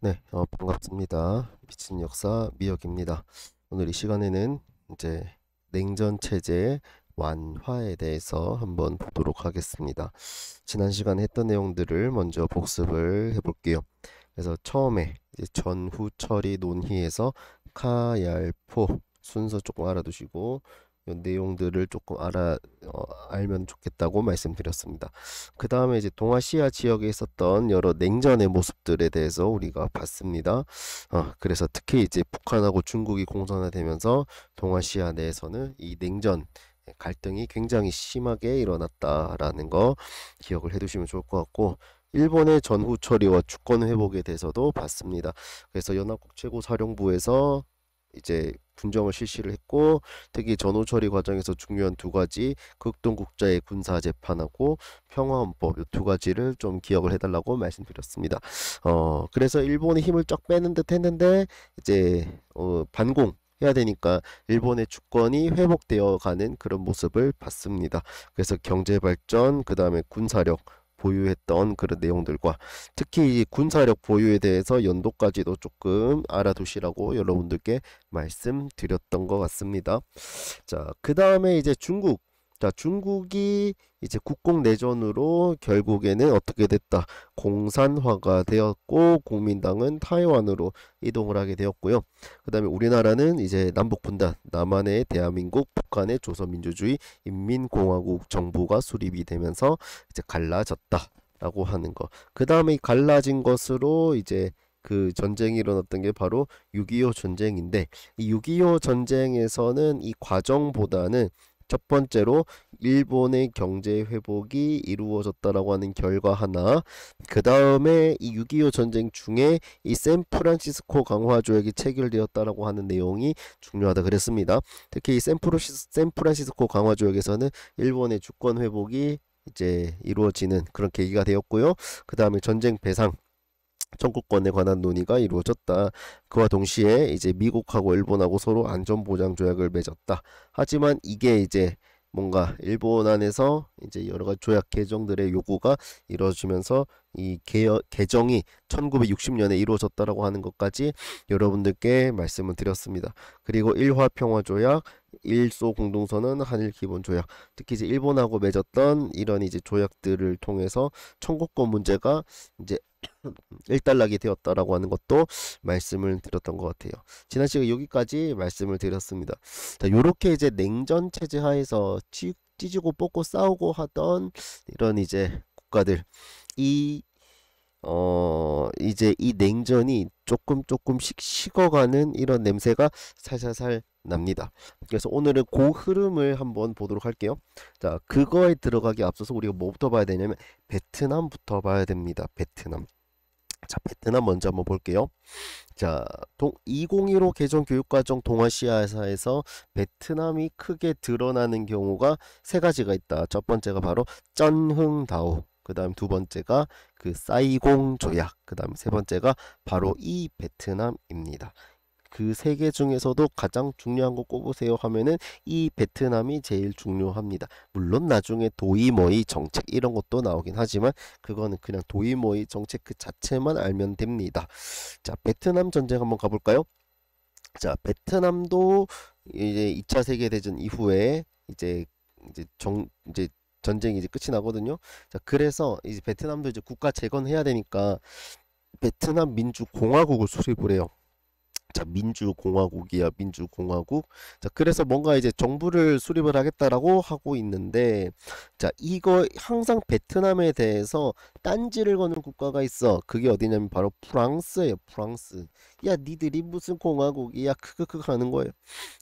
네, 어, 반갑습니다. 미친 역사 미역입니다. 오늘 이 시간에는 이제 냉전 체제 완화에 대해서 한번 보도록 하겠습니다. 지난 시간 에 했던 내용들을 먼저 복습을 해볼게요. 그래서 처음에 전후 처리 논의에서 카얄포 순서 조금 알아두시고 내용들을 조금 알아 어, 알면 좋겠다고 말씀드렸습니다. 그 다음에 이제 동아시아 지역에 있었던 여러 냉전의 모습들에 대해서 우리가 봤습니다. 어, 그래서 특히 이제 북한하고 중국이 공산화되면서 동아시아 내에서는 이 냉전 예, 갈등이 굉장히 심하게 일어났다라는 거 기억을 해두시면 좋을 것 같고 일본의 전후 처리와 주권 회복에 대해서도 봤습니다. 그래서 연합국 최고사령부에서 이제 군정을 실시를 했고 특히 전후 처리 과정에서 중요한 두 가지 극동 국자의 군사 재판하고 평화헌법 이두 가지를 좀 기억을 해달라고 말씀드렸습니다. 어 그래서 일본이 힘을 쫙 빼는 듯 했는데 이제 어, 반공 해야 되니까 일본의 주권이 회복되어 가는 그런 모습을 봤습니다. 그래서 경제 발전, 그 다음에 군사력, 보유했던 그런 내용들과 특히 군사력 보유에 대해서 연도까지도 조금 알아두시라고 여러분들께 말씀드렸던 것 같습니다. 자, 그 다음에 이제 중국 자, 중국이 이제 국공 내전으로 결국에는 어떻게 됐다? 공산화가 되었고 국민당은 타이완으로 이동을 하게 되었고요. 그다음에 우리나라는 이제 남북 분단, 남한의 대한민국, 북한의 조선민주주의 인민공화국 정부가 수립이 되면서 이제 갈라졌다라고 하는 거. 그다음에 갈라진 것으로 이제 그 전쟁이 일어났던 게 바로 6.25 전쟁인데 이6.25 전쟁에서는 이 과정보다는 첫 번째로 일본의 경제 회복이 이루어졌다라고 하는 결과 하나 그 다음에 이 6.25 전쟁 중에 이 샌프란시스코 강화 조약이 체결되었다라고 하는 내용이 중요하다 그랬습니다 특히 이샌프 샌프란시스코 강화 조약에서는 일본의 주권 회복이 이제 이루어지는 그런 계기가 되었고요 그 다음에 전쟁 배상 청구권에 관한 논의가 이루어졌다. 그와 동시에 이제 미국하고 일본하고 서로 안전보장 조약을 맺었다. 하지만 이게 이제 뭔가 일본 안에서 이제 여러 가지 조약 개정들의 요구가 이루어지면서 이 개여, 개정이 1960년에 이루어졌다라고 하는 것까지 여러분들께 말씀을 드렸습니다. 그리고 일화 평화 조약, 일소 공동선언, 한일 기본 조약, 특히 이제 일본하고 맺었던 이런 이제 조약들을 통해서 청구권 문제가 이제 일단락이 되었다라고 하는 것도 말씀을 드렸던 것 같아요. 지난 시간 여기까지 말씀을 드렸습니다. 자, 요렇게 이제 냉전 체제 하에서 찌, 찌지고 뽑고 싸우고 하던 이런 이제 국가들 이, 어, 이제 이 냉전이 조금 조금씩 식어가는 이런 냄새가 살살살 납니다. 그래서 오늘은 그 흐름을 한번 보도록 할게요. 자, 그거에 들어가기 앞서서 우리가 뭐부터 봐야 되냐면 베트남부터 봐야 됩니다. 베트남. 자, 베트남 먼저 한번 볼게요. 자, 동, 2015 개정 교육과정 동아시아사에서 베트남이 크게 드러나는 경우가 세 가지가 있다. 첫 번째가 바로 쩐흥다오. 그 다음 두 번째가 그 사이공 조약, 그 다음 세 번째가 바로 이 베트남입니다. 그 세 개 중에서도 가장 중요한 거 꼽으세요 하면은 이 베트남이 제일 중요합니다. 물론 나중에 도이모이 정책 이런 것도 나오긴 하지만 그거는 그냥 도이모이 정책 그 자체만 알면 됩니다. 자, 베트남 전쟁 한번 가볼까요? 자, 베트남도 이제 2차 세계 대전 이후에 이제 이제 정 이제 전쟁이 이제 끝이 나거든요. 자, 그래서 이제 베트남도 이제 국가 재건해야 되니까 베트남 민주공화국을 수립을 해요. 자 민주공화국이야 민주공화국 자 그래서 뭔가 이제 정부를 수립을 하겠다라고 하고 있는데 자 이거 항상 베트남에 대해서 딴지를 거는 국가가 있어 그게 어디냐면 바로 프랑스예요 프랑스 야 니들이 무슨 공화국이야 크크크 하는 거예요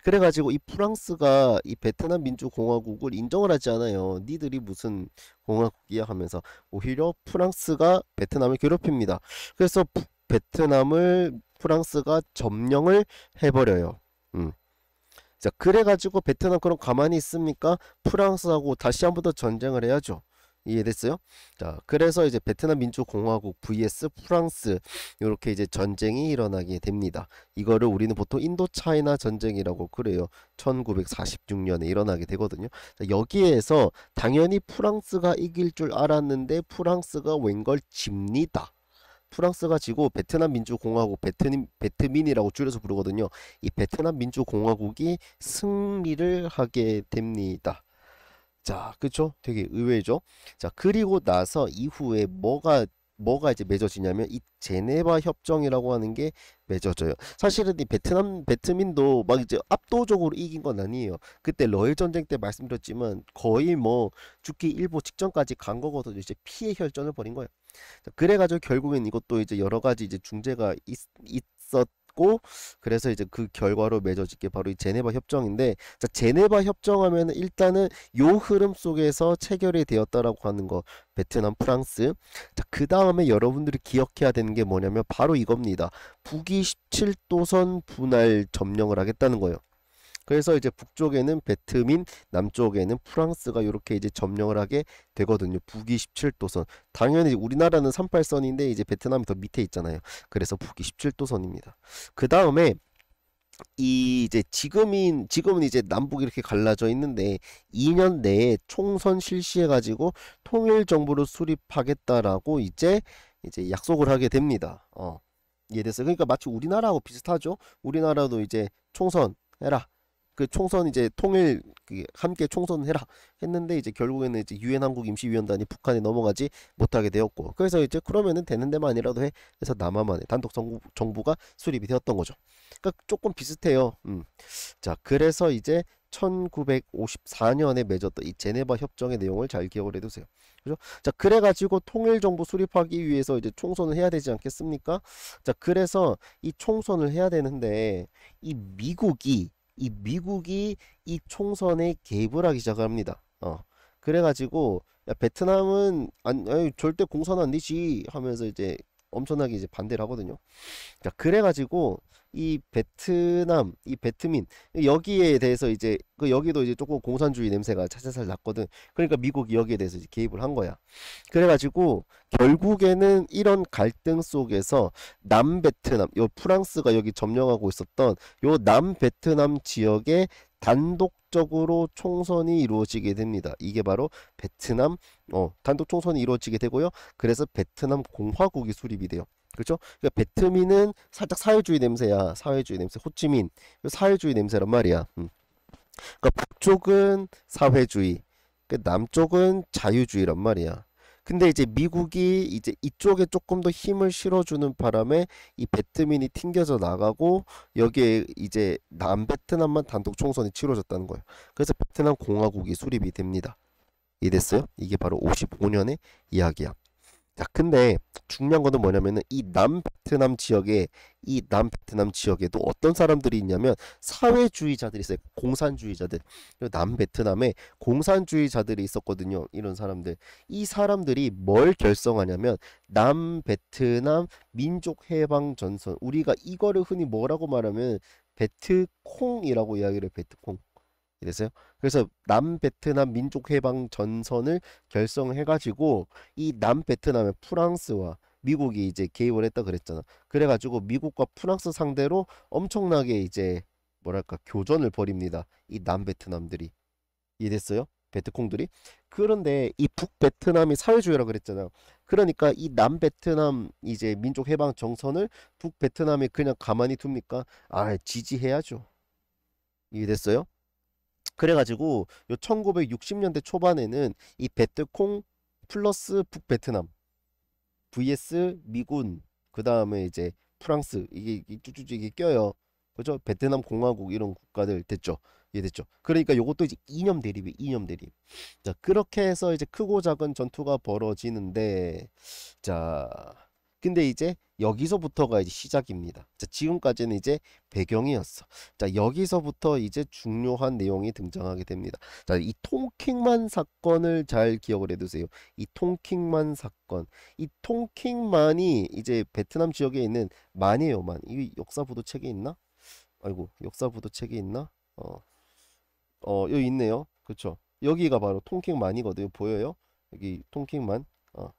그래가지고 이 프랑스가 이 베트남 민주공화국을 인정을 하지 않아요 니들이 무슨 공화국이야 하면서 오히려 프랑스가 베트남을 괴롭힙니다 그래서 베트남을 프랑스가 점령을 해버려요. 음. 자, 그래가지고 베트남 그럼 가만히 있습니까? 프랑스하고 다시 한 번 더 전쟁을 해야죠. 이해됐어요? 자, 그래서 이제 베트남 민주공화국 vs 프랑스 이렇게 이제 전쟁이 일어나게 됩니다. 이거를 우리는 보통 인도차이나 전쟁이라고 그래요. 1946년에 일어나게 되거든요. 자, 여기에서 당연히 프랑스가 이길 줄 알았는데 프랑스가 웬걸 집니다. 프랑스가 지고 베트남 민주공화국 베트민, 베트민이라고 줄여서 부르거든요. 이 베트남 민주공화국이 승리를 하게 됩니다. 자, 그쵸? 되게 의외죠? 자, 그리고 나서 이후에 뭐가 뭐가 이제 맺어지냐면 이 제네바 협정이라고 하는 게 맺어져요. 사실은 이 베트남 베트민도 막 이제 압도적으로 이긴 건 아니에요. 그때 러일 전쟁 때 말씀드렸지만 거의 뭐 죽기 일보 직전까지 간 거거든요. 이제 피해 혈전을 벌인 거예요. 그래가지고 결국엔 이것도 이제 여러 가지 이제 중재가 있, 있었 고 그래서 이제 그 결과로 맺어질 게 바로 이 제네바 협정인데 자 제네바 협정하면 일단은 요 흐름 속에서 체결이 되었다라고 하는 거 베트남 프랑스 자그 다음에 여러분들이 기억해야 되는 게 뭐냐면 바로 이겁니다 북위 17도선 분할 점령을 하겠다는 거예요 그래서 이제 북쪽에는 베트민, 남쪽에는 프랑스가 이렇게 이제 점령을 하게 되거든요. 북위 17도선. 당연히 우리나라는 38선인데 이제 베트남이 더 밑에 있잖아요. 그래서 북위 17도선입니다. 그 다음에 이 이제 지금인 지금은 이제 남북이 이렇게 갈라져 있는데 2년 내에 총선 실시해 가지고 통일 정부를 수립하겠다라고 이제 이제 약속을 하게 됩니다. 어. 이해됐어요? 그러니까 마치 우리나라하고 비슷하죠. 우리나라도 이제 총선 해라. 그 총선 이제 통일 그 함께 총선해라 했는데 이제 결국에는 이제 유엔 한국 임시위원단이 북한에 넘어가지 못하게 되었고 그래서 이제 그러면은 되는 데만이라도 해 그래서 남아만의 단독 정부, 정부가 수립이 되었던 거죠. 그러니까 조금 비슷해요. 음. 자 그래서 이제 1954년에 맺었던 이 제네바 협정의 내용을 잘 기억을 해두세요. 그죠? 자, 그래가지고 통일정부 수립하기 위해서 이제 총선을 해야 되지 않겠습니까? 자, 그래서 이 총선을 해야 되는데, 이 미국이 이 미국이 이 총선에 개입을 하기 시작합니다. 어. 그래가지고 야, 베트남은 안, 아니, 절대 공산 안 되지 하면서 이제 엄청나게 이제 반대를 하거든요. 자, 그러니까 그래가지고 이 베트남, 이 베트민 여기에 대해서 이제 그 여기도 이제 조금 공산주의 냄새가 차차살 났거든. 그러니까 미국이 여기에 대해서 이제 개입을 한 거야. 그래가지고 결국에는 이런 갈등 속에서 남 베트남, 요 프랑스가 여기 점령하고 있었던 요남 베트남 지역에 단독적으로 총선이 이루어지게 됩니다. 이게 바로 베트남 어, 단독 총선이 이루어지게 되고요. 그래서 베트남 공화국이 수립이 돼요. 그렇죠? 그러니까 베트민은 살짝 사회주의 냄새야. 사회주의 냄새. 호찌민 사회주의 냄새란 말이야. 음. 그러니까 북쪽은 사회주의, 그 남쪽은 자유주의란 말이야. 근데 이제 미국이 이제 이쪽에 조금 더 힘을 실어주는 바람에 이 배트민이 튕겨져 나가고 여기에 이제 남베트남만 단독 총선이 치러졌다는 거예요. 그래서 베트남 공화국이 수립이 됩니다. 이해됐어요? 이게 바로 55년의 이야기야. 자, 근데 중요한 거는 뭐냐면은 이 남베트남 지역에 이 남베트남 지역에도 어떤 사람들이 있냐면 사회주의자들이 있어요. 공산주의자들. 남베트남에 공산주의자들이 있었거든요. 이런 사람들. 이 사람들이 뭘 결성하냐면 남베트남 민족 해방 전선. 우리가 이거를 흔히 뭐라고 말하면 베트콩이라고 이야기를 베트콩. 이랬어요. 그래서 남베트남 민족해방 전선을 결성해가지고 이남베트남의 프랑스와 미국이 이제 개입을 했다 그랬잖아. 그래가지고 미국과 프랑스 상대로 엄청나게 이제 뭐랄까 교전을 벌입니다. 이 남베트남들이 이해됐어요? 베트콩들이 그런데 이 북베트남이 사회주의라 그랬잖아요. 그러니까 이 남베트남 이제 민족 해방 정선을 북베트남이 그냥 가만히 둡니까? 아 지지해야죠. 이해됐어요? 그래가지고 요 1960년대 초반에는 이 베트콩 플러스 북베트남 vs 미군 그 다음에 이제 프랑스 이게 쭉쭉 이게 껴요. 그죠? 베트남 공화국 이런 국가들 됐죠. 이해됐죠? 그러니까 요것도 이제 이념 대립이 이념 대립. 자, 그렇게 해서 이제 크고 작은 전투가 벌어지는데 자, 근데 이제 여기서부터가 이제 시작입니다. 자, 지금까지는 이제 배경이었어. 자, 여기서부터 이제 중요한 내용이 등장하게 됩니다. 자, 이 통킹만 사건을 잘 기억을 해 두세요. 이 통킹만 사건. 이 통킹만이 이제 베트남 지역에 있는 만이에요, 만. 이 역사 부도 책에 있나? 아이고, 역사 부도 책에 있나? 어. 어, 여기 있네요. 그쵸 여기가 바로 통킹만이거든요. 보여요? 여기 통킹만. 어.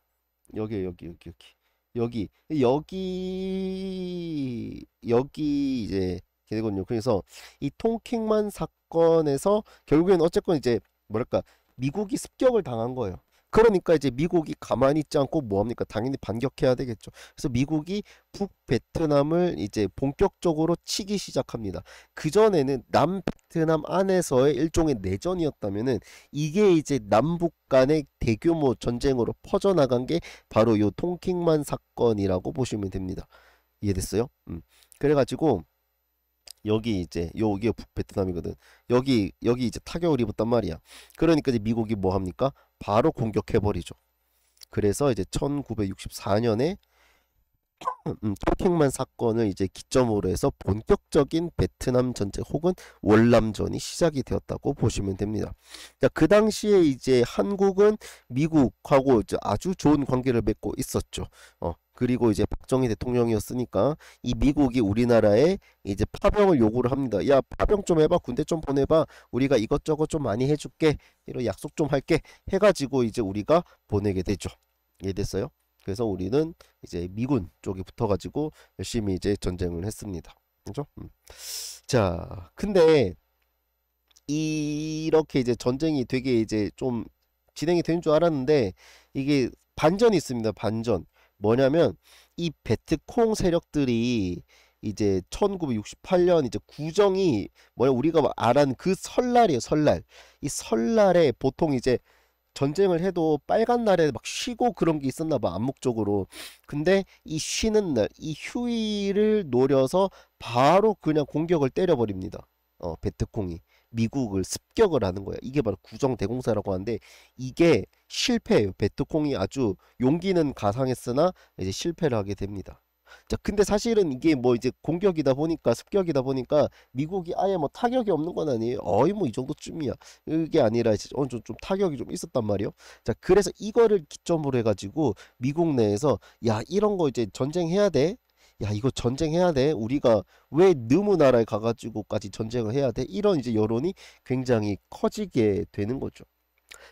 여기 여기 여기 여기. 여기 여기 여기 이제 되거든요. 그래서 이 통킹만 사건에서 결국에는 어쨌건 이제 뭐랄까 미국이 습격을 당한 거예요. 그러니까 이제 미국이 가만히 있지 않고 뭐 합니까? 당연히 반격해야 되겠죠. 그래서 미국이 북베트남을 이제 본격적으로 치기 시작합니다. 그전에는 남베트남 안에서의 일종의 내전이었다면은 이게 이제 남북 간의 대규모 전쟁으로 퍼져나간 게 바로 요 통킹만 사건이라고 보시면 됩니다. 이해됐어요? 음. 그래가지고 여기 이제 여기 북 베트남이거든. 여기 여기 이제 타격을 입었단 말이야. 그러니까 이제 미국이 뭐 합니까? 바로 공격해버리죠. 그래서 이제 1964년에 음, 토킹만 사건을 이제 기점으로 해서 본격적인 베트남 전쟁 혹은 월남전이 시작이 되었다고 보시면 됩니다. 자, 그 당시에 이제 한국은 미국하고 아주 좋은 관계를 맺고 있었죠. 어, 그리고 이제 박정희 대통령이었으니까 이 미국이 우리나라에 이제 파병을 요구를 합니다. 야 파병 좀 해봐 군대 좀 보내봐 우리가 이것저것 좀 많이 해줄게 이런 약속 좀 할게 해가지고 이제 우리가 보내게 되죠. 이해됐어요? 그래서 우리는 이제 미군 쪽에 붙어가지고 열심히 이제 전쟁을 했습니다. 그죠? 음. 자, 근데 이렇게 이제 전쟁이 되게 이제 좀 진행이 되는 줄 알았는데 이게 반전이 있습니다. 반전. 뭐냐면 이 베트콩 세력들이 이제 1968년 이제 구정이 뭐냐 우리가 알한 그 설날이에요 설날 이 설날에 보통 이제 전쟁을 해도 빨간 날에 막 쉬고 그런 게 있었나 봐 암묵적으로 근데 이 쉬는 날 이 휴일을 노려서 바로 그냥 공격을 때려버립니다 어 베트콩이 미국을 습격을 하는 거야. 이게 바로 구정대공사라고 하는데 이게 실패예요. 베트콩이 아주 용기는 가상했으나 이제 실패를 하게 됩니다. 자, 근데 사실은 이게 뭐 이제 공격이다 보니까 습격이다 보니까 미국이 아예 뭐 타격이 없는 건 아니에요. 어이 뭐 이 정도쯤이야. 이게 아니라 이제 어, 좀, 좀 타격이 좀 있었단 말이요. 자, 그래서 이거를 기점으로 해가지고 미국 내에서 야 이런 거 이제 전쟁해야 돼. 야 이거 전쟁해야 돼 우리가 왜 너무 나라에 가가지고까지 전쟁을 해야 돼 이런 이제 여론이 굉장히 커지게 되는 거죠.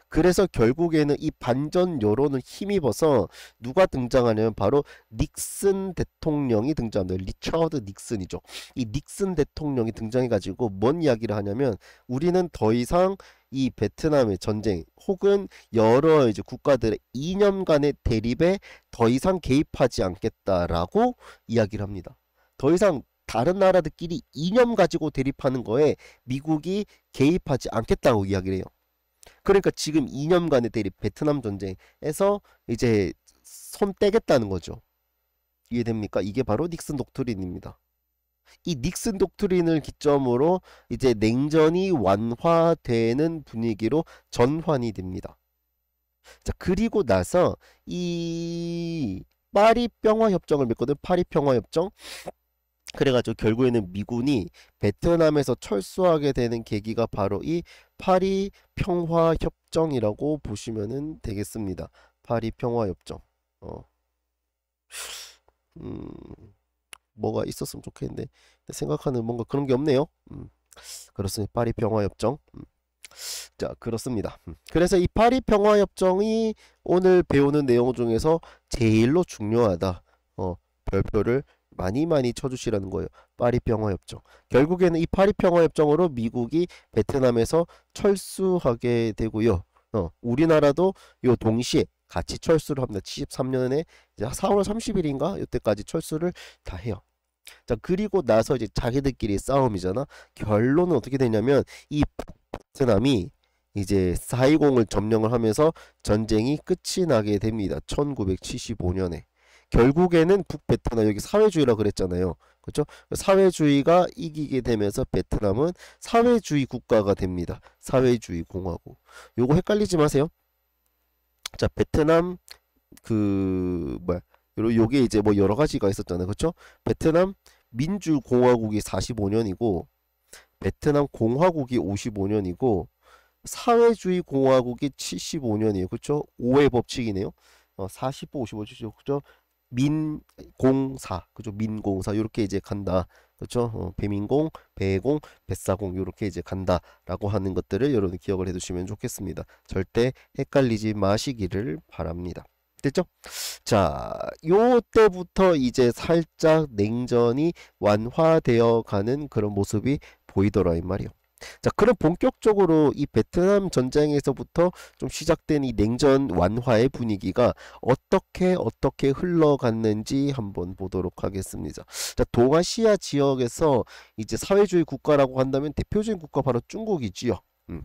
그래서 결국에는 이 반전 여론을 힘입어서 누가 등장하냐면 바로 닉슨 대통령이 등장합니다. 리처드 닉슨이죠. 이 닉슨 대통령이 등장해가지고 뭔 이야기를 하냐면 우리는 더 이상 이 베트남의 전쟁 혹은 여러 이제 국가들의 이념간의 대립에 더 이상 개입하지 않겠다라고 이야기를 합니다. 더 이상 다른 나라들끼리 이념 가지고 대립하는 거에 미국이 개입하지 않겠다고 이야기를 해요. 그러니까 지금 이념간의 대립 베트남 전쟁에서 이제 손 떼겠다는 거죠. 이해됩니까? 이게 바로 닉슨 독트린입니다. 이 닉슨 독트린을 기점으로 이제 냉전이 완화되는 분위기로 전환이 됩니다. 자, 그리고 나서 이 파리 평화 협정을 맺거든. 파리 평화 협정. 그래가지고 결국에는 미군이 베트남에서 철수하게 되는 계기가 바로 이 파리 평화 협정이라고 보시면 되겠습니다. 파리 평화 협정. 어. 음. 뭐가 있었으면 좋겠는데 생각하는 뭔가 그런 게 없네요. 음, 그렇습니다. 파리 평화협정. 음. 자 그렇습니다. 음. 그래서 이 파리 평화협정이 오늘 배우는 내용 중에서 제일로 중요하다. 어, 별표를 많이 많이 쳐주시라는 거예요. 파리 평화협정. 결국에는 이 파리 평화협정으로 미국이 베트남에서 철수하게 되고요. 어, 우리나라도 요 동시에 같이 철수를 합니다. 73년에 이제 4월 30일인가 이때까지 철수를 다 해요. 자 그리고 나서 이제 자기들끼리 싸움이잖아. 결론은 어떻게 되냐면 이 베트남이 이제 사이공을 점령을 하면서 전쟁이 끝이 나게 됩니다. 1975년에. 결국에는 북베트남 여기 사회주의라 그랬잖아요. 그렇죠? 사회주의가 이기게 되면서 베트남은 사회주의 국가가 됩니다. 사회주의 공화국. 요거 헷갈리지 마세요. 자 베트남 그 뭐야 요, 게 이제 뭐 여러 가지가 있었잖아요 그쵸 베트남 민주공화국이 45년이고 베트남 공화국이 55년이고 사회주의 공화국이 75년이에요 그쵸죠 오해 법칙이네요 어, 45, 55, 75그쵸 민공사 그죠 민공사 이렇게 이제 간다 그렇죠? 어, 배민공, 배공, 뱃사공 이렇게 이제 간다라고 하는 것들을 여러분 기억을 해두시면 좋겠습니다. 절대 헷갈리지 마시기를 바랍니다. 됐죠? 자, 요때부터 이제 살짝 냉전이 완화되어 가는 그런 모습이 보이더라 이 말이요. 자, 그럼 본격적으로 이 베트남 전쟁에서부터 좀 시작된 이 냉전 완화의 분위기가 어떻게 어떻게 흘러갔는지 한번 보도록 하겠습니다. 자, 동아시아 지역에서 이제 사회주의 국가라고 한다면 대표적인 국가 바로 중국이지요. 음.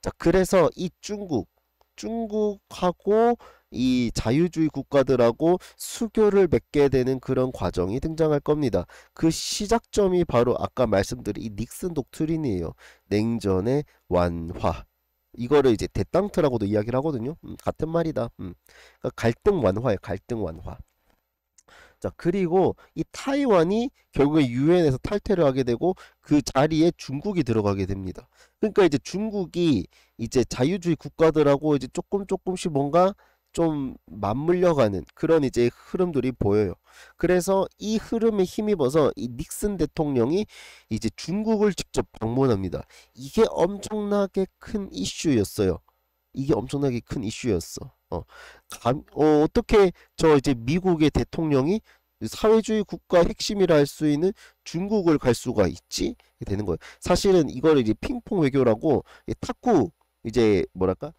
자, 그래서 이 중국, 중국하고 이 자유주의 국가들하고 수교를 맺게 되는 그런 과정이 등장할 겁니다. 그 시작점이 바로 아까 말씀드린 이 닉슨 독트린이에요. 냉전의 완화. 이거를 이제 대땅트라고도 이야기를 하거든요. 음, 같은 말이다. 음. 그러니까 갈등 완화예요. 갈등 완화. 자 그리고 이 타이완이 결국에 유엔에서 탈퇴를 하게 되고 그 자리에 중국이 들어가게 됩니다. 그러니까 이제 중국이 이제 자유주의 국가들하고 이제 조금 조금씩 뭔가 좀 맞물려가는 그런 이제 흐름들이 보여요. 그래서 이 흐름에 힘입어서 이 닉슨 대통령이 이제 중국을 직접 방문합니다. 이게 엄청나게 큰 이슈였어요. 이게 엄청나게 큰 이슈였어. 어, 감, 어 어떻게 저 이제 미국의 대통령이 사회주의 국가 핵심이라 할 수 있는 중국을 갈 수가 있지 되는 거예요. 사실은 이걸 이제 핑퐁 외교라고 탁구 이제 뭐랄까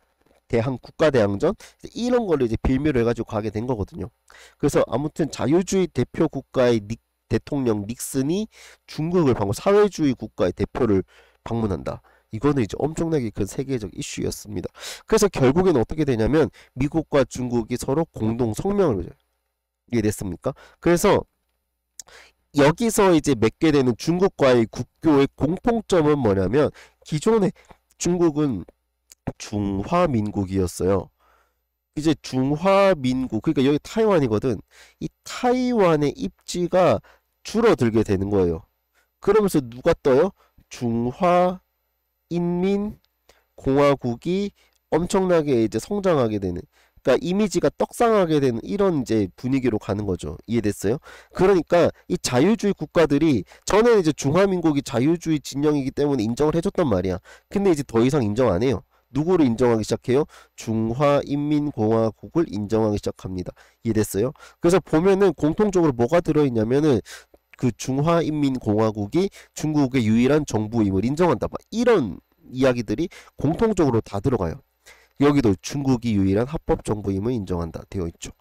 대항 국가 대항전 이런 걸로 이제 빌미로 해가지고 가게 된 거거든요. 그래서 아무튼 자유주의 대표 국가의 닉, 대통령 닉슨이 중국을 방문 사회주의 국가의 대표를 방문한다. 이거는 이제 엄청나게 큰 세계적 이슈였습니다. 그래서 결국에는 어떻게 되냐면 미국과 중국이 서로 공동 성명을 이게됐습니까 예, 그래서 여기서 이제 맺게 되는 중국과의 국교의 공통점은 뭐냐면 기존에 중국은 중화민국이었어요. 이제 중화민국, 그러니까 여기 타이완이거든. 이 타이완의 입지가 줄어들게 되는 거예요. 그러면서 누가 떠요? 중화인민공화국이 엄청나게 이제 성장하게 되는 그러니까 이미지가 떡상하게 되는 이런 이제 분위기로 가는 거죠. 이해됐어요? 그러니까 이 자유주의 국가들이 전에 이제 중화민국이 자유주의 진영이기 때문에 인정을 해줬단 말이야. 근데 이제 더 이상 인정 안 해요. 누구를 인정하기 시작해요? 중화인민공화국을 인정하기 시작합니다. 이해됐어요? 그래서 보면은 공통적으로 뭐가 들어있냐면은 그 중화인민공화국이 중국의 유일한 정부임을 인정한다. 막 이런 이야기들이 공통적으로 다 들어가요. 여기도 중국이 유일한 합법 정부임을 인정한다 되어 있죠.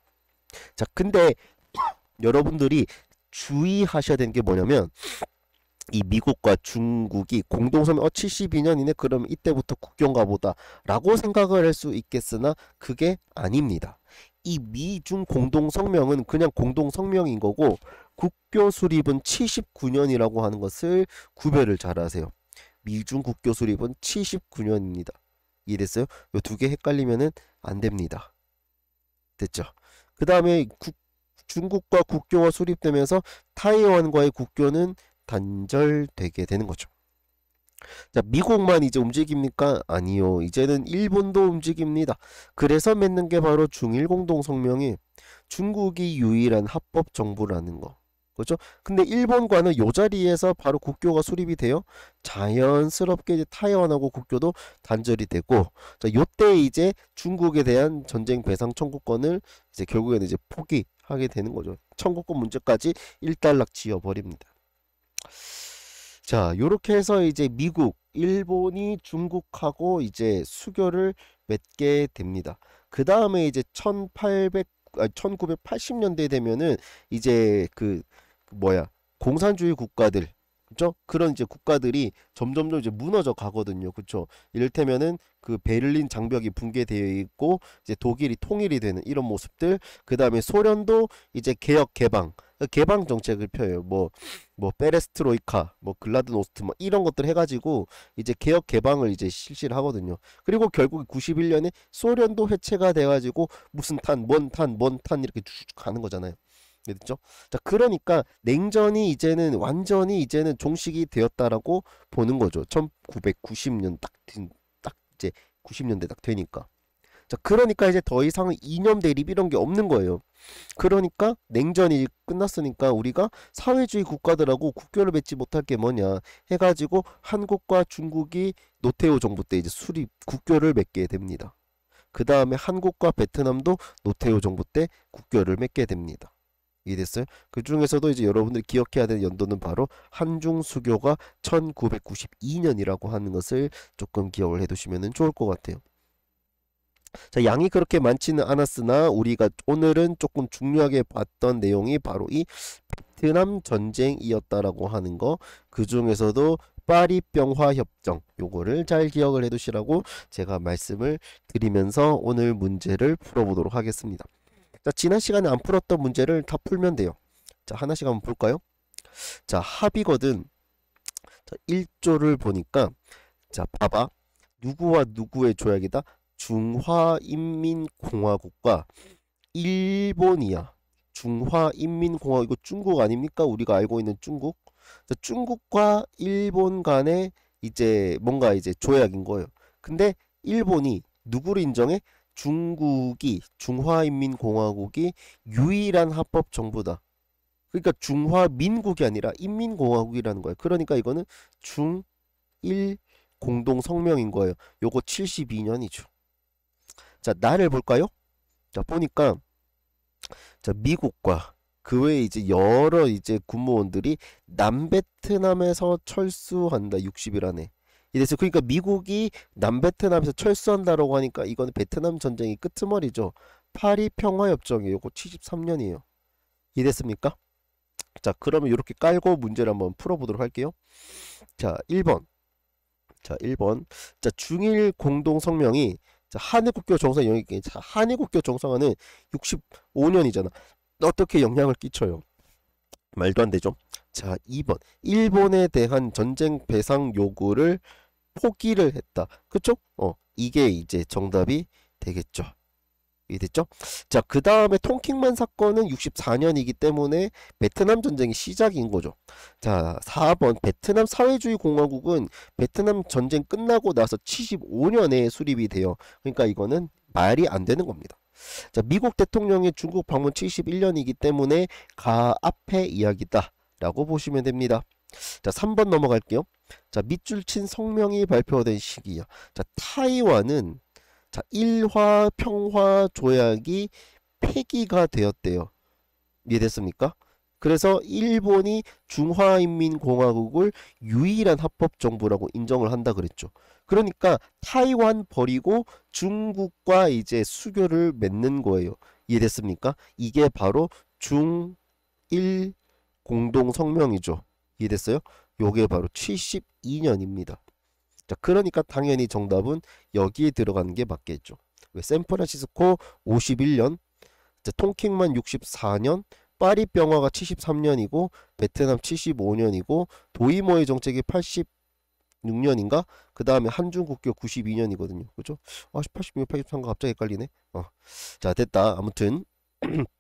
자, 근데 여러분들이 주의하셔야 되는 게 뭐냐면 이 미국과 중국이 공동선언 어 72년 이네 그럼 이때부터 국경가 보다라고 생각을 할 수 있겠으나 그게 아닙니다. 이 미중 공동성명은 그냥 공동성명인 거고 국교 수립은 79년이라고 하는 것을 구별을 잘 하세요. 미중 국교 수립은 79년입니다. 이해됐어요? 이 두 개 헷갈리면은 안 됩니다. 됐죠? 그 다음에 중국과 국교가 수립되면서 타이완과의 국교는 단절되게 되는 거죠. 자, 미국만 이제 움직입니까? 아니요. 이제는 일본도 움직입니다. 그래서 맺는 게 바로 중일공동성명이 중국이 유일한 합법 정부라는 거. 그렇죠? 근데 일본과는 요 자리에서 바로 국교가 수립이 되어 자연스럽게 이제 타이완하고 국교도 단절이 되고 자, 요때 이제 중국에 대한 전쟁 배상 청구권을 이제 결국에는 이제 포기하게 되는 거죠. 청구권 문제까지 일단락 지어 버립니다. 자, 요렇게 해서 이제 미국, 일본이 중국하고 이제 수교를 맺게 됩니다. 그 다음에 이제 1800, 아, 1980년대 되면은 이제 그, 그 뭐야 공산주의 국가들 그렇죠? 그런 이제 국가들이 점점점 이제 무너져 가거든요. 그렇죠? 이를테면은 그 베를린 장벽이 붕괴되어 있고 이제 독일이 통일이 되는 이런 모습들 그다음에 소련도 이제 개혁 개방 그 개방 정책을 펴요. 뭐, 뭐, 베레스트로이카, 뭐, 글라드노스트, 뭐, 이런 것들 해가지고, 이제 개혁 개방을 이제 실시를 하거든요. 그리고 결국 91년에 소련도 해체가 돼가지고, 무슨 탄, 뭔 탄, 뭔 탄, 이렇게 쭉 가는 거잖아요. 됐죠? 자, 그러니까 냉전이 이제는 완전히 이제는 종식이 되었다라고 보는 거죠. 1990년 딱, 딱 이제 90년대 딱 되니까. 자, 그러니까 이제 더 이상 이념 대립 이런 게 없는 거예요. 그러니까 냉전이 끝났으니까 우리가 사회주의 국가들하고 국교를 맺지 못할 게 뭐냐 해가지고 한국과 중국이 노태우 정부 때 이제 수립 국교를 맺게 됩니다. 그 다음에 한국과 베트남도 노태우 정부 때 국교를 맺게 됩니다. 이해됐어요? 그 중에서도 이제 여러분들이 기억해야 되는 연도는 바로 한중수교가 1992년이라고 하는 것을 조금 기억을 해두시면 좋을 것 같아요. 자, 양이 그렇게 많지는 않았으나 우리가 오늘은 조금 중요하게 봤던 내용이 바로 이 베트남 전쟁이었다라고 하는 거. 그 중에서도 파리병화 협정 요거를 잘 기억을 해 두시라고 제가 말씀을 드리면서 오늘 문제를 풀어보도록 하겠습니다. 자, 지난 시간에 안 풀었던 문제를 다 풀면 돼요. 자, 하나씩 한번 볼까요? 자, 합의거든 자, 1조를 보니까 자, 봐봐. 누구와 누구의 조약이다? 중화인민공화국과 일본이야. 중화인민공화국 이거 중국 아닙니까? 우리가 알고 있는 중국. 자, 중국과 일본 간에 이제 뭔가 이제 조약인 거예요. 근데 일본이 누구를 인정해? 중국이 중화인민공화국이 유일한 합법 정부다. 그러니까 중화민국이 아니라 인민공화국이라는 거예요. 그러니까 이거는 중일 공동 성명인 거예요. 요거 72년이죠. 자, 나를 볼까요? 자, 보니까 자, 미국과 그 외에 이제 여러 이제 군무원들이 남베트남에서 철수한다. 60일 안에. 이래서 그러니까 미국이 남베트남에서 철수한다라고 하니까 이거는 베트남 전쟁이 끄트머리죠. 파리 평화협정이 요거 73년이에요. 이랬습니까? 자 그러면 이렇게 깔고 문제를 한번 풀어보도록 할게요. 자 1번 자 1번 자 중일 공동성명이 자, 한일국교 정상 영향 한일국교 정상화는 65년이잖아. 어떻게 영향을 끼쳐요? 말도 안 되죠. 자, 2번. 일본에 대한 전쟁 배상 요구를 포기를 했다. 그쵸? 어, 이게 이제 정답이 되겠죠. 이해됐죠? 자, 그 다음에 통킹만 사건은 64년이기 때문에 베트남 전쟁이 시작인 거죠. 자, 4번 베트남 사회주의 공화국은 베트남 전쟁 끝나고 나서 75년에 수립이 돼요. 그러니까 이거는 말이 안 되는 겁니다. 자, 미국 대통령의 중국 방문 71년이기 때문에 가 앞에 이야기다 라고 보시면 됩니다. 자, 3번 넘어갈게요. 자, 밑줄 친 성명이 발표된 시기야. 자, 타이완은 자, 일화 평화 조약이 폐기가 되었대요. 이해됐습니까? 그래서 일본이 중화인민공화국을 유일한 합법 정부라고 인정을 한다 그랬죠. 그러니까 타이완 버리고 중국과 이제 수교를 맺는 거예요. 이해됐습니까? 이게 바로 중일 공동 성명이죠. 이해됐어요? 요게 바로 72년입니다. 자, 그러니까 당연히 정답은 여기에 들어가는 게 맞겠죠. 왜 샌프란시스코 51년, 자, 통킹만 64년, 파리 병화가 73년이고 베트남 75년이고 도이모의 정책이 80 86년인가? 그 다음에 한중국교 92년이거든요. 그죠? 아, 8 6 8 3가 갑자기 헷갈리네. 어. 자, 됐다. 아무튼.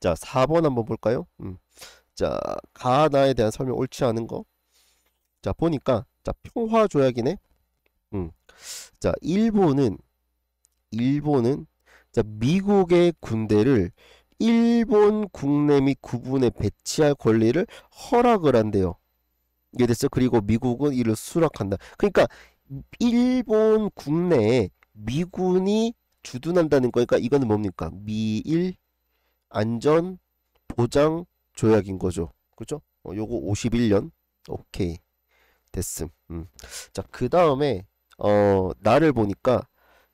자, 4번 한번 볼까요? 음. 자, 가나에 대한 설명 옳지 않은 거. 자, 보니까, 자, 평화조약이네. 음. 자, 일본은, 일본은, 자, 미국의 군대를 일본 국내 및 구분에 배치할 권리를 허락을 한대요. 이게됐어 그리고 미국은 이를 수락한다. 그러니까 일본 국내에 미군이 주둔한다는 거니까 그러니까 이거는 뭡니까? 미일 안전 보장 조약인 거죠. 그죠? 어, 요거 51년. 오케이. 됐음. 음. 자, 그 다음에, 어, 나를 보니까,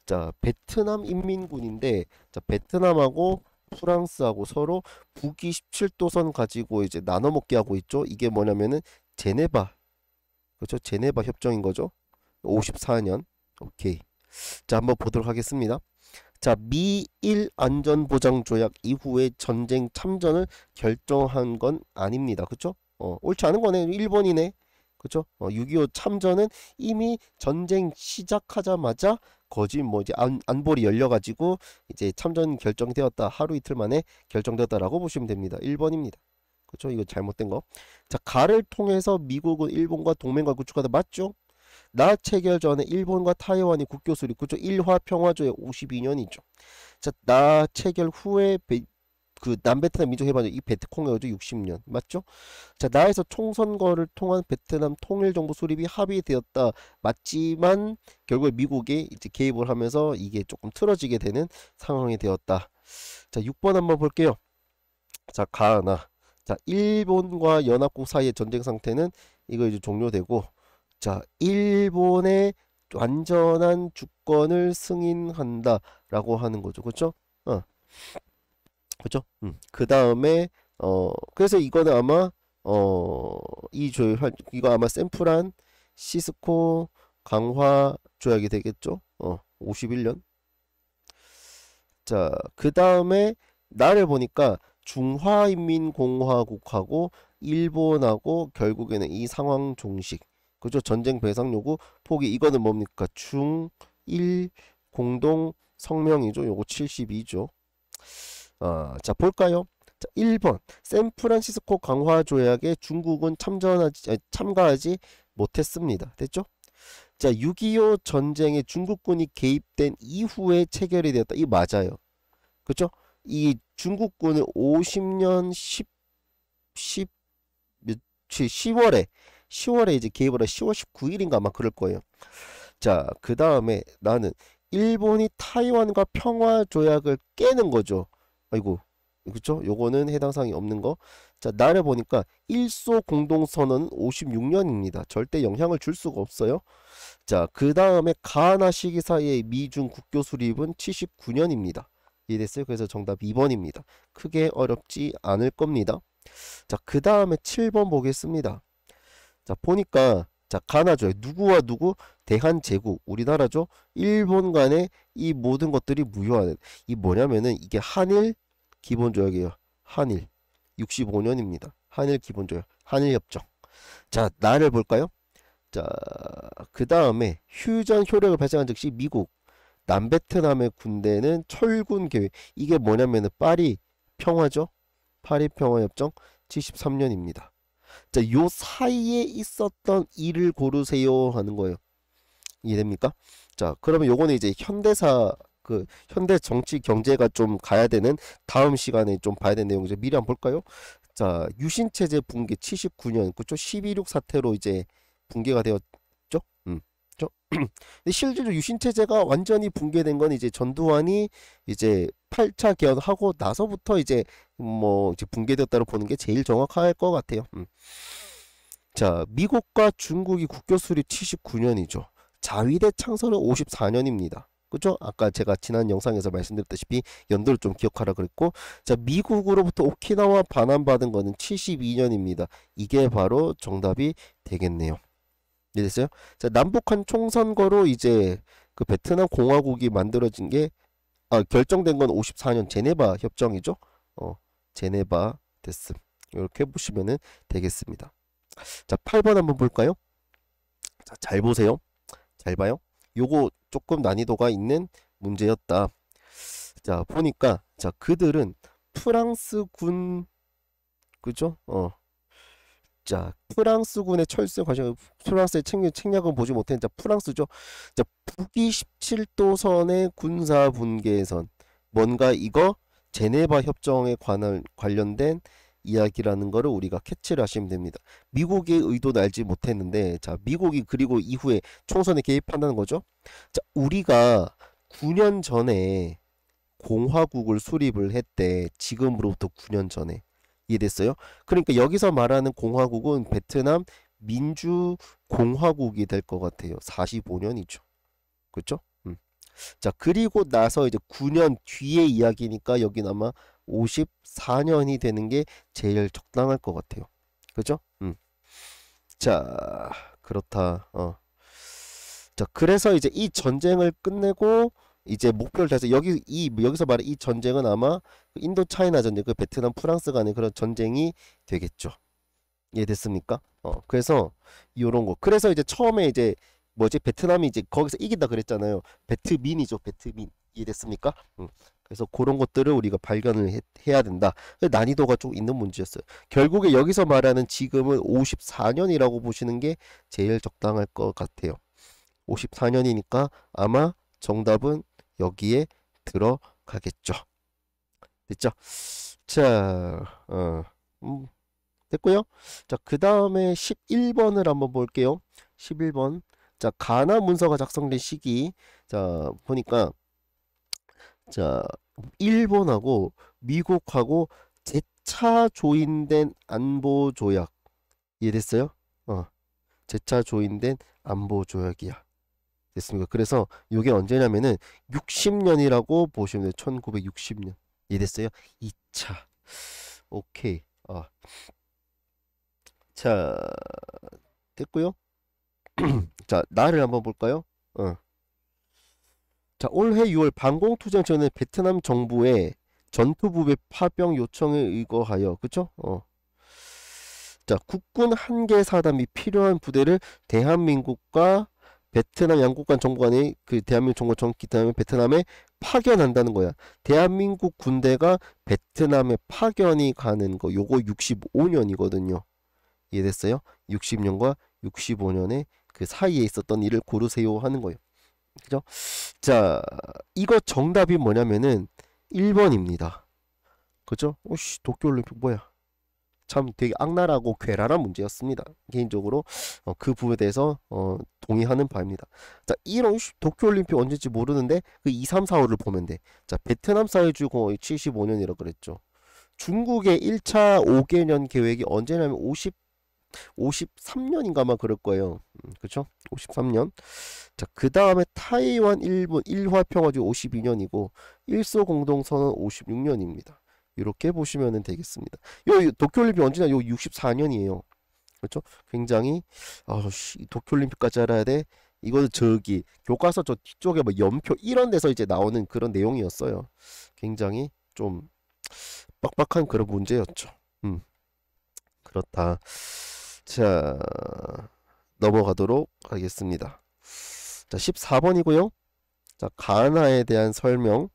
자, 베트남 인민군인데, 자, 베트남하고 프랑스하고 서로 북위 17도선 가지고 이제 나눠 먹게 하고 있죠. 이게 뭐냐면은 제네바 그렇죠 제네바 협정인 거죠 54년 오케이 자 한번 보도록 하겠습니다 자 미일 안전보장조약 이후에 전쟁 참전을 결정한 건 아닙니다 그렇죠 어, 옳지 않은 거네 일본이네 그렇죠 어, 6.25 참전은 이미 전쟁 시작하자마자 거짓뭐 이제 안, 안보리 열려가지고 이제 참전 결정되었다 하루 이틀 만에 결정되었다라고 보시면 됩니다 1번입니다 그렇죠? 이거 잘못된 거. 자, 가를 통해서 미국은 일본과 동맹과 구축하다 맞죠? 나 체결 전에 일본과 타이완이 국교 수립, 그죠? 일화 평화조약 52년이죠. 자, 나 체결 후에 베, 그 남베트남 민족 해방전 이 베트콩이죠 60년 맞죠? 자 나에서 총선거를 통한 베트남 통일 정부 수립이 합의되었다 맞지만 결국 에 미국에 이제 개입을 하면서 이게 조금 틀어지게 되는 상황이 되었다. 자 6번 한번 볼게요. 자 가나 자, 일본과 연합국 사이의 전쟁 상태는 이거 이제 종료되고 자, 일본의 완전한 주권을 승인한다라고 하는 거죠. 그렇죠? 어. 그렇죠? 음. 그다음에 어 그래서 이거는 아마 어 이 조율 이거 아마 샘플한 시스코 강화 조약이 되겠죠? 어. 51년. 자, 그다음에 나를 보니까 중화인민공화국하고 일본하고 결국에는 이 상황 종식 그죠 전쟁 배상 요구 포기 이거는 뭡니까 중일 공동 성명이죠 요거 7 2죠 아, 자 볼까요 자, 1번 샌프란시스코 강화 조약에 중국은 참전하지 아니, 참가하지 못했습니다 됐죠 자6.25 전쟁에 중국군이 개입된 이후에 체결이 되었다 이 맞아요 그죠 이 중국군은 50년 10, 10 며칠 10월에 10월에 이제 개입을 한 10월 19일인가 아마 그럴 거예요. 자, 그 다음에 나는 일본이 타이완과 평화 조약을 깨는 거죠. 아이고, 그쵸? 요거는 해당 사항이 없는 거. 자, 나를 보니까 일소 공동선언 56년입니다. 절대 영향을 줄 수가 없어요. 자, 그 다음에 가나 시기 사이에 미중 국교 수립은 79년입니다. 이해됐어요? 그래서 정답 2번입니다. 크게 어렵지 않을 겁니다. 자, 그 다음에 7번 보겠습니다. 자, 보니까 자, 가나죠. 누구와 누구? 대한제국, 우리나라죠. 일본 간에 이 모든 것들이 무효하는이 뭐냐면은 이게 한일 기본조약이에요. 한일. 65년입니다. 한일 기본조약, 한일협정. 자, 나를 볼까요? 자, 그 다음에 휴전 효력을 발생한 즉시 미국, 남베트남의 군대는 철군 계획 이게 뭐냐면은 파리 평화죠 파리 평화협정 73년입니다 자요 사이에 있었던 일을 고르세요 하는 거예요 이해됩니까 자 그러면 요거는 이제 현대사 그 현대 정치 경제가 좀 가야 되는 다음 시간에 좀 봐야 되는 내용이제 미리 한번 볼까요 자 유신체제 붕괴 79년 그쵸 1 2 6 사태로 이제 붕괴가 되었 있죠. 실제로 유신체제가 완전히 붕괴된 건 이제 전두환이 이제 8차 개헌하고 나서부터 이제 뭐 이제 붕괴되었다고 보는 게 제일 정확할 것 같아요. 음. 자, 미국과 중국이 국교 수립 79년이죠. 자위대 창설은 54년입니다. 그죠? 아까 제가 지난 영상에서 말씀드렸다시피 연도를 좀 기억하라 그랬고 자 미국으로부터 오키나와 반환받은 거는 72년입니다. 이게 바로 정답이 되겠네요. 이해됐어요? 예, 자, 남북한 총선거로 이제 그 베트남 공화국이 만들어진 게 아, 결정된 건 54년 제네바 협정이죠. 어, 제네바 됐음. 이렇게 보시면 되겠습니다. 자, 8번 한번 볼까요? 자, 잘 보세요. 잘 봐요. 요거 조금 난이도가 있는 문제였다. 자, 보니까 자, 그들은 프랑스 군 그죠? 어. 자, 프랑스군의 철수 과정 심 프랑스의 책략, 은 보지 못한 자, 프랑스죠. 자, 북위 17도선의 군사 분계선. 뭔가 이거 제네바 협정에 관한, 관련된 이야기라는 거를 우리가 캐치를 하시면 됩니다. 미국의 의도는 알지 못했는데, 자, 미국이 그리고 이후에 총선에 개입한다는 거죠. 자, 우리가 9년 전에 공화국을 수립을 했대. 지금으로부터 9년 전에. 이해됐어요? 그러니까 여기서 말하는 공화국은 베트남 민주공화국이 될 것 같아요. 45년이죠. 그렇죠? 음. 자 그리고 나서 이제 9년 뒤의 이야기니까 여긴 아마 54년이 되는 게 제일 적당할 것 같아요. 그죠? 음. 자 그렇다. 어. 자 그래서 이제 이 전쟁을 끝내고 이제 목표를 달성 여기 이 여기서 말해 이 전쟁은 아마 그 인도 차이나 전쟁 그 베트남 프랑스 간의 그런 전쟁이 되겠죠. 이해됐습니까? 어 그래서 요런 거 그래서 이제 처음에 이제 뭐지 베트남이 이제 거기서 이긴다 그랬잖아요. 베트민이죠 베트민 이해됐습니까? 음. 그래서 그런 것들을 우리가 발견을 해, 야 된다. 난이도가 좀 있는 문제였어요. 결국에 여기서 말하는 지금은 54년이라고 보시는 게 제일 적당할 것 같아요. 54년이니까 아마 정답은 여기에 들어가겠죠. 됐죠? 자, 어, 음, 됐고요. 자, 그 다음에 11번을 한번 볼게요. 11번. 자, 가나 문서가 작성된 시기. 자, 보니까 자, 일본하고 미국하고 재차 조인된 안보 조약. 이해됐어요? 어. 재차 조인된 안보 조약이야. 됐습니까? 그래서 이게 언제냐면은 60년이라고 보시면 돼요. 1960년. 이해됐어요? 2차. 오케이. 어. 자, 됐고요. 자, 날을 한번 볼까요? 어. 자, 올해 6월 방공투쟁 전에 베트남 정부의 전투부배 파병 요청에 의거하여 그쵸? 어. 자, 국군 한계 사담이 필요한 부대를 대한민국과 베트남 양국 간 정부관이 그 대한민국 정부 정기 때문에 그 베트남에 파견한다는 거야. 대한민국 군대가 베트남에 파견이 가는 거 요거 65년이거든요. 이해됐어요? 60년과 65년의 그 사이에 있었던 일을 고르세요 하는 거예요. 그죠? 자, 이거 정답이 뭐냐면은 1번입니다. 그죠? 오씨, 도쿄올림픽 뭐야? 참 되게 악랄하고 괴랄한 문제였습니다. 개인적으로 어, 그 부분에 대해서 어, 동의하는 바입니다. 자, 이런 도쿄올림픽 언제인지 모르는데 그 2, 3, 4 5를 보면 돼. 자, 베트남 사회주의공의 75년이라고 그랬죠. 중국의 1차 5개년 계획이 언제냐면 50 53년인가만 그럴 거예요. 음, 그쵸? 53년. 자, 그 다음에 타이완 일본 일화평화주 52년이고, 일소공동선언 56년입니다. 이렇게 보시면 되겠습니다. 요 도쿄올림픽 언제냐? 요 64년이에요. 그렇죠? 굉장히 아씨 도쿄올림픽까지 알아야 돼. 이거 저기 교과서 저 뒤쪽에 뭐 연표 이런 데서 이제 나오는 그런 내용이었어요. 굉장히 좀 빡빡한 그런 문제였죠. 음. 그렇다. 자, 넘어가도록 하겠습니다. 자, 14번이고요. 자, 가나에 대한 설명.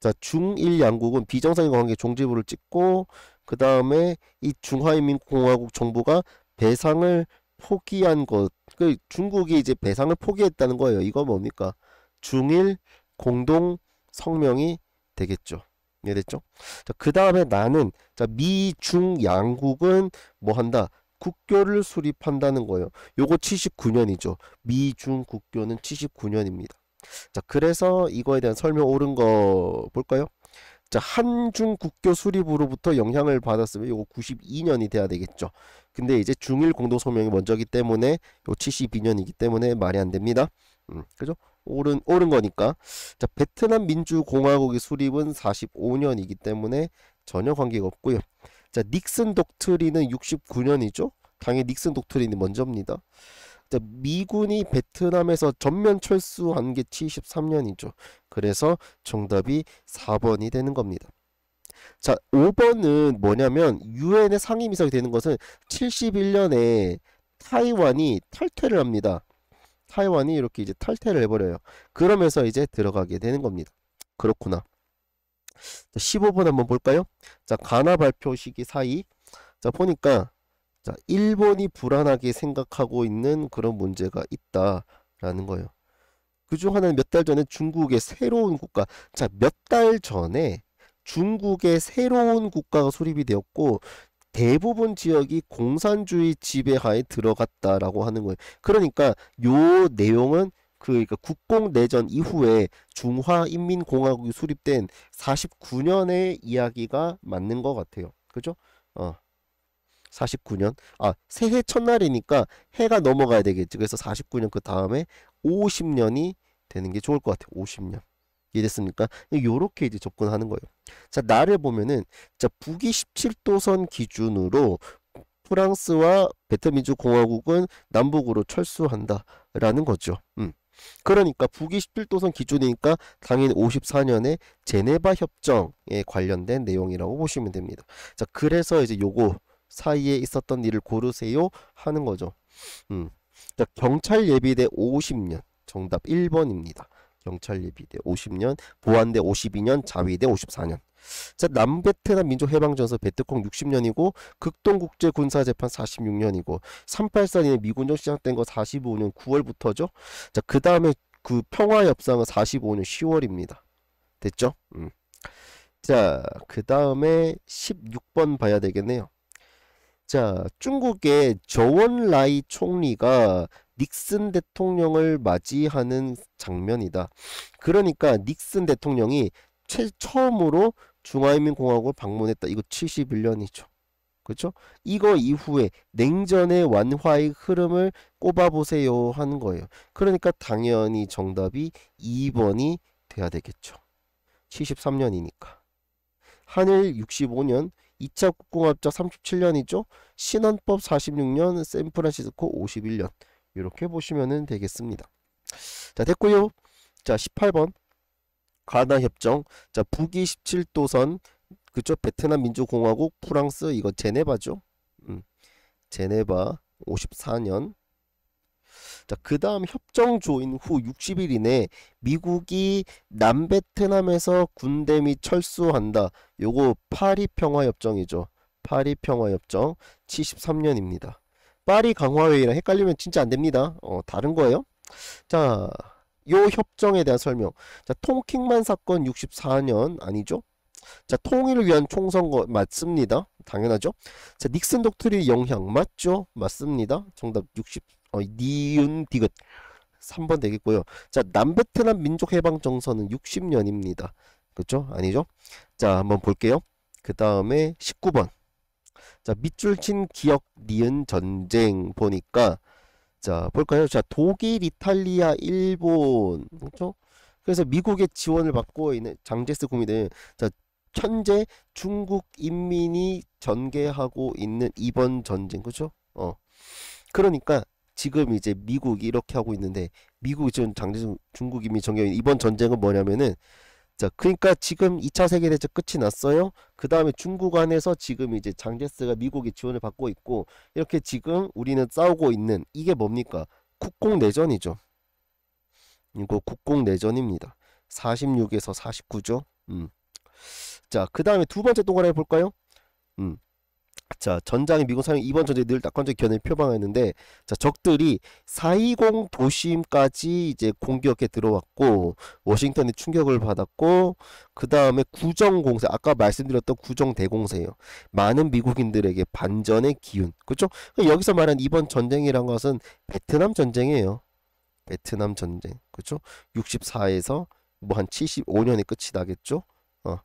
자, 중일 양국은 비정상의 관계 종지부를 찍고 그 다음에 이 중화인민공화국 정부가 배상을 포기한 것, 그 중국이 이제 배상을 포기했다는 거예요. 이거 뭡니까? 중일 공동 성명이 되겠죠. 이해됐죠? 자, 그 다음에 나는 자, 미중 양국은 뭐 한다? 국교를 수립한다는 거예요. 요거 79년이죠. 미중 국교는 79년입니다. 자, 그래서 이거에 대한 설명 옳은 거 볼까요? 자, 한중 국교 수립으로부터 영향을 받았으면 이거 92년이 돼야 되겠죠. 근데 이제 중일 공동 서명이 먼저기 때문에 요 72년이기 때문에 말이 안 됩니다. 음, 그죠? 옳은 옳은 거니까. 자, 베트남 민주공화국의 수립은 45년이기 때문에 전혀 관계가 없고요. 자, 닉슨 독트린은 69년이죠. 당연히 닉슨 독트린이 먼저입니다. 미군이 베트남에서 전면 철수한 게 73년이죠. 그래서 정답이 4번이 되는 겁니다. 자, 5번은 뭐냐면 유엔의 상임이사가 되는 것은 71년에 타이완이 탈퇴를 합니다. 타이완이 이렇게 이제 탈퇴를 해버려요. 그러면서 이제 들어가게 되는 겁니다. 그렇구나. 15번 한번 볼까요? 자, 가나 발표 시기 사이. 자, 보니까 자, 일본이 불안하게 생각하고 있는 그런 문제가 있다라는 거예요. 그중 하나는 몇 달 전에 중국의 새로운 국가, 자, 몇 달 전에 중국의 새로운 국가가 수립이 되었고, 대부분 지역이 공산주의 지배하에 들어갔다라고 하는 거예요. 그러니까 요 내용은 그, 그러니까 국공내전 이후에 중화인민공화국이 수립된 49년의 이야기가 맞는 것 같아요. 그죠? 어. 49년 아 새해 첫날이니까 해가 넘어가야 되겠죠 그래서 49년 그 다음에 50년이 되는 게 좋을 것 같아요 50년 이해됐습니까? 요렇게 이제 접근하는 거예요 자 나를 보면은 자 북위 17도선 기준으로 프랑스와 베트민주공화국은 남북으로 철수한다 라는 거죠 음. 그러니까 북위 17도선 기준이니까 당연히 54년에 제네바 협정에 관련된 내용이라고 보시면 됩니다. 자, 그래서 이제 요거 사이에 있었던 일을 고르세요 하는 거죠. 음. 자, 경찰 예비대 50년 정답 1번입니다. 경찰 예비대 50년, 보안대 52년, 자위대 54년. 자, 남베트남 민족해방전선 베트콩 60년이고 극동국제군사재판 46년이고 384년에 미군정 시작된 거 45년 9월부터죠. 자, 그 다음에 그 평화협상은 45년 10월입니다. 됐죠? 음. 자, 그 다음에 16번 봐야 되겠네요. 자, 중국의 저원라이 총리가 닉슨 대통령을 맞이하는 장면이다. 그러니까 닉슨 대통령이 최, 처음으로 중화인민공화국을 방문했다. 이거 71년이죠. 그렇죠? 이거 이후에 냉전의 완화의 흐름을 꼽아보세요 하는 거예요. 그러니까 당연히 정답이 2번이 돼야 되겠죠. 73년이니까. 한일 65년 2차 국공합작 37년이죠. 신헌법 46년, 샌프란시스코 51년 이렇게 보시면 되겠습니다. 자 됐고요. 자 18번 가나 협정 자 북위 17도선 그쵸 베트남 민주공화국 프랑스 이거 제네바죠. 음, 제네바 54년 자, 그 다음 협정 조인 후 60일 이내 미국이 남베트남에서 군대 및 철수한다. 요거 파리 평화 협정이죠. 파리 평화 협정 73년입니다. 파리 강화회의랑 헷갈리면 진짜 안 됩니다. 어, 다른 거예요. 자, 요 협정에 대한 설명. 자, 통킹만 사건 64년 아니죠? 자, 통일을 위한 총선거 맞습니다. 당연하죠. 자, 닉슨 독트리 영향 맞죠? 맞습니다. 정답 60 어, 니은 디귿 3번 되겠고요. 자, 남베트남 민족 해방 정서는 60년입니다. 그렇죠? 아니죠? 자, 한번 볼게요. 그 다음에 19번. 자, 밑줄 친 기억 니은 전쟁 보니까 자, 볼까요? 자, 독일, 이탈리아, 일본. 그렇죠? 그래서 미국의 지원을 받고 있는 장제스 국민은 자, 현재 중국 인민이 전개하고 있는 이번 전쟁. 그렇죠? 어. 그러니까 지금 이제 미국이 이렇게 하고 있는데 미국이 지금 장제중 중국 이미 정경인 이번 전쟁은 뭐냐면은 자 그러니까 지금 2차 세계대전 끝이 났어요. 그 다음에 중국 안에서 지금 이제 장제스가 미국의 지원을 받고 있고 이렇게 지금 우리는 싸우고 있는 이게 뭡니까? 국공내전이죠. 이거 국공내전입니다. 46에서 49죠. 음. 자, 그 다음에 두 번째 동그라미 볼까요? 음. 자, 전장이 미군 사령 이번 전쟁 늘 낙관적 견해 를 표방했는데 자, 적들이 420 도심까지 이제 공격에 들어왔고 워싱턴이 충격을 받았고 그다음에 구정 공세 아까 말씀드렸던 구정 대공세요. 많은 미국인들에게 반전의 기운. 그렇죠? 여기서 말한 이번 전쟁이란 것은 베트남 전쟁이에요. 베트남 전쟁. 그렇죠? 64에서 뭐 한 75년이 끝이 나겠죠? 어.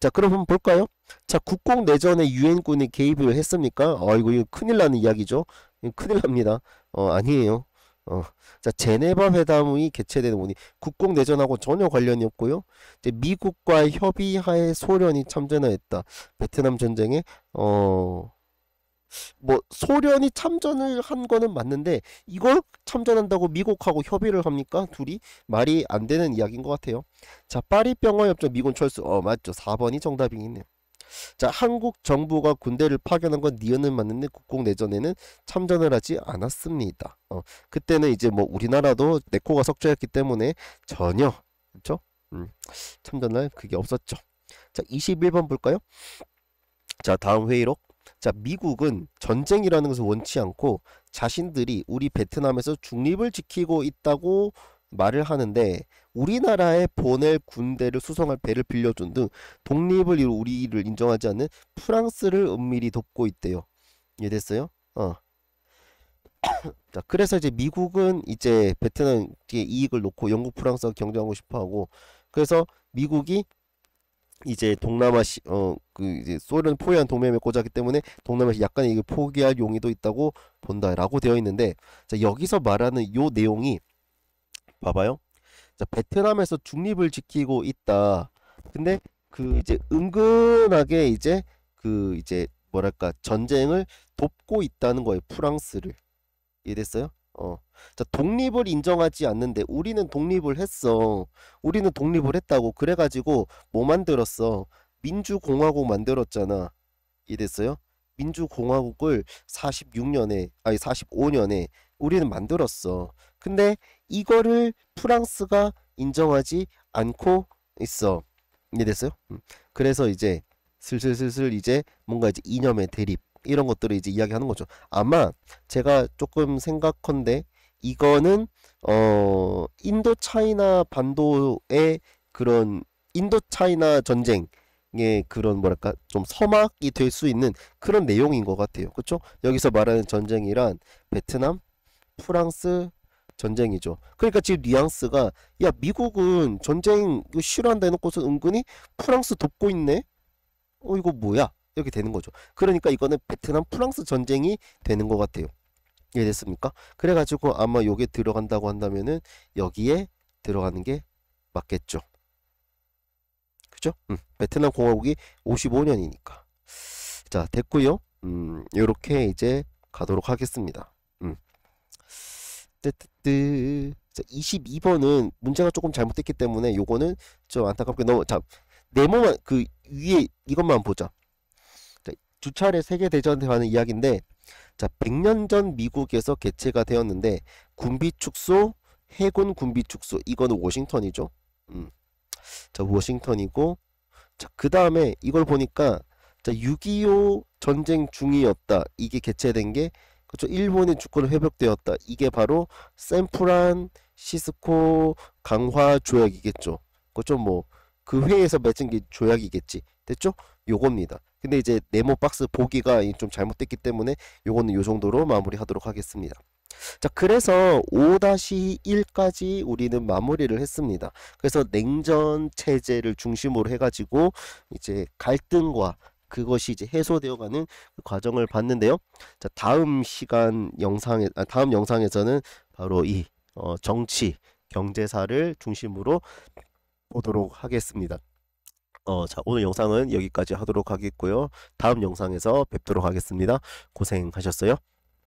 자 그럼 한번 볼까요 자 국공 내전에 유엔군이 개입을 했습니까 어이구 이거 큰일 나는 이야기죠 큰일 납니다 어 아니에요 어, 자 제네바 회담이 개최되는 원인 국공 내전하고 전혀 관련이 없고요. 이제 미국과 협의하에 소련이 참전하였다. 베트남 전쟁에 어뭐 소련이 참전을 한 거는 맞는데 이걸 참전한다고 미국하고 협의를 합니까? 둘이 말이 안 되는 이야기인 것 같아요. 자, 파리 병화 협정 미군 철수. 어, 맞죠. 4번이 정답이겠네요. 자, 한국 정부가 군대를 파견한 건 니은은 맞는데 국공 내전에는 참전을 하지 않았습니다. 어, 그때는 이제 뭐 우리나라도 네코가 석조였기 때문에 전혀 그렇죠? 음, 참전할 그게 없었죠. 자, 21번 볼까요? 자, 다음 회의록 자, 미국은 전쟁이라는 것을 원치 않고 자신들이 우리 베트남에서 중립을 지키고 있다고 말을 하는데 우리나라에 보낼 군대를 수송할 배를 빌려준 등 독립을 이루 우리를 인정하지 않는 프랑스를 은밀히 돕고 있대요. 이해됐어요? 어. 자, 그래서 이제 미국은 이제 베트남에 이익을 놓고 영국, 프랑스와 경쟁하고 싶어 하고 그래서 미국이 이제 동남아시 어그 이제 소련 포위한 동맹을 맺고자 하기 때문에 동남아시 약간 이게 포기할 용의도 있다고 본다라고 되어 있는데 자 여기서 말하는 요 내용이 봐봐요 자 베트남에서 중립을 지키고 있다 근데 그 이제 은근하게 이제 그 이제 뭐랄까 전쟁을 돕고 있다는 거예요 프랑스를 이해됐어요 어. 자, 독립을 인정하지 않는데 우리는 독립을 했어. 우리는 독립을 했다고. 그래가지고 뭐 만들었어? 민주공화국 만들었잖아. 이랬어요? 민주공화국을 46년에, 아니 45년에 우리는 만들었어. 근데 이거를 프랑스가 인정하지 않고 있어. 이랬어요 음. 그래서 이제 슬슬슬슬 이제 뭔가 이제 이념의 대립 이런 것들을 이제 이야기하는 거죠. 아마 제가 조금 생각컨데 이거는 어 인도 차이나 반도의 그런 인도 차이나 전쟁 의 그런 뭐랄까 좀 서막이 될 수 있는 그런 내용인 것 같아요. 그렇죠? 여기서 말하는 전쟁이란 베트남, 프랑스 전쟁이죠. 그러니까 지금 뉘앙스가 야 미국은 전쟁 싫어한다 해놓고서 은근히 프랑스 돕고 있네. 어 이거 뭐야? 이렇게 되는 거죠. 그러니까 이거는 베트남 프랑스 전쟁이 되는 것 같아요. 이해됐습니까? 그래가지고 아마 요게 들어간다고 한다면은 여기에 들어가는 게 맞겠죠. 그죠? 음, 베트남 공화국이 55년이니까. 자, 됐고요. 음, 요렇게 이제 가도록 하겠습니다. 음. 뜨뜨뜨. 자, 22번은 문제가 조금 잘못됐기 때문에 요거는 좀 안타깝게 너무 자 네모만 그 위에 이것만 보자. 두 차례 세계 대전에 관한 이야기인데 자 100년 전 미국에서 개최가 되었는데 군비 축소, 해군 군비 축소 이거는 워싱턴이죠. 음. 자 워싱턴이고 자그 다음에 이걸 보니까 자6.25 전쟁 중이었다 이게 개최된 게 그렇죠. 일본의 주권이 회복되었다. 이게 바로 샌프란시스코 강화 조약이겠죠. 그렇죠. 뭐 그 회에서 맺은 게 조약이겠지. 됐죠? 요겁니다. 근데 이제 네모 박스 보기가 좀 잘못됐기 때문에 요거는 요 정도로 마무리하도록 하겠습니다. 자 그래서 5-1까지 우리는 마무리를 했습니다. 그래서 냉전 체제를 중심으로 해가지고 이제 갈등과 그것이 이제 해소되어가는 그 과정을 봤는데요. 자 다음 시간 영상에 아, 다음 영상에서는 바로 이 어, 정치 경제사를 중심으로 보도록 하겠습니다. 어, 자, 오늘 영상은 여기까지 하도록 하겠고요. 다음 영상에서 뵙도록 하겠습니다. 고생하셨어요.